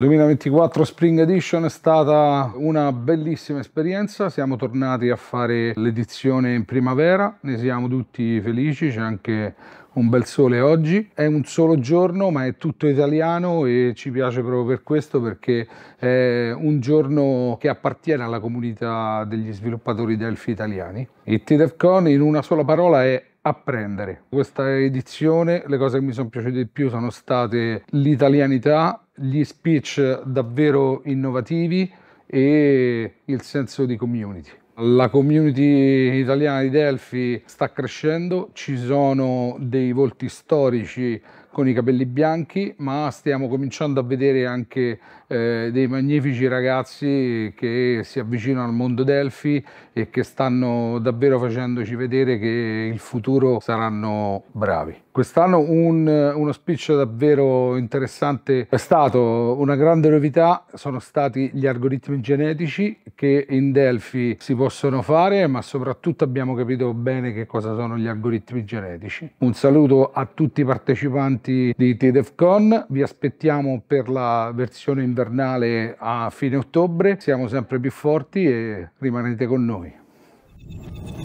2024 Spring Edition è stata una bellissima esperienza, siamo tornati a fare l'edizione in primavera, ne siamo tutti felici, c'è anche un bel sole oggi. È un solo giorno ma è tutto italiano e ci piace proprio per questo perché è un giorno che appartiene alla comunità degli sviluppatori Delphi italiani. Il TDEFCON in una sola parola è apprendere. Questa edizione le cose che mi sono piaciute di più sono state l'italianità gli speech davvero innovativi e il senso di community. La community italiana di Delphi sta crescendo, ci sono dei volti storici con i capelli bianchi, ma stiamo cominciando a vedere anche eh, dei magnifici ragazzi che si avvicinano al mondo Delphi e che stanno davvero facendoci vedere che il futuro saranno bravi. Quest'anno un, uno speech davvero interessante è stato una grande novità, sono stati gli algoritmi genetici che in Delphi si possono fare, ma soprattutto abbiamo capito bene che cosa sono gli algoritmi genetici. Un saluto a tutti i partecipanti amanti di TDEFCON, vi aspettiamo per la versione invernale a fine ottobre, siamo sempre più forti e rimanete con noi.